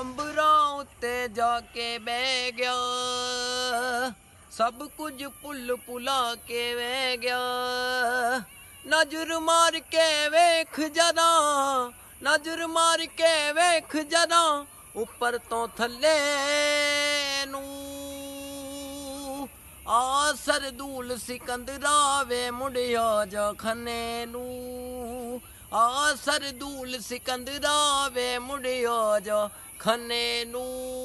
ਅੰਬਰਾਂ ਉੱਤੇ ਜਾ ਕੇ ਬਹਿ ਗਿਆ ਸਭ ਕੁਝ ਪੁੱਲ ਪੁਲਾ ਕੇ ਵੇ ਗਿਆ ਨਜ਼ਰ ਮਾਰ ਕੇ ਵੇਖ ਜਦਾ ਨਜ਼ਰ ਮਾਰ ਕੇ ਵੇਖ ਜਦਾ ਉੱਪਰ ਤੋਂ ਥੱਲੇ ਨੂੰ ਆ ਸਰਦੂਲ ਸਿਕੰਦਰਾ ਵੇ ਮੁੰਡਿਆ ਜਖਨੇ ਨੂੰ ਆ ਸਰਦੂਲ ਸਿਕੰਦਰਾ ਵੇ ਮੁੜਿਓ ਜੋ ਖੰਨੇ ਨੂੰ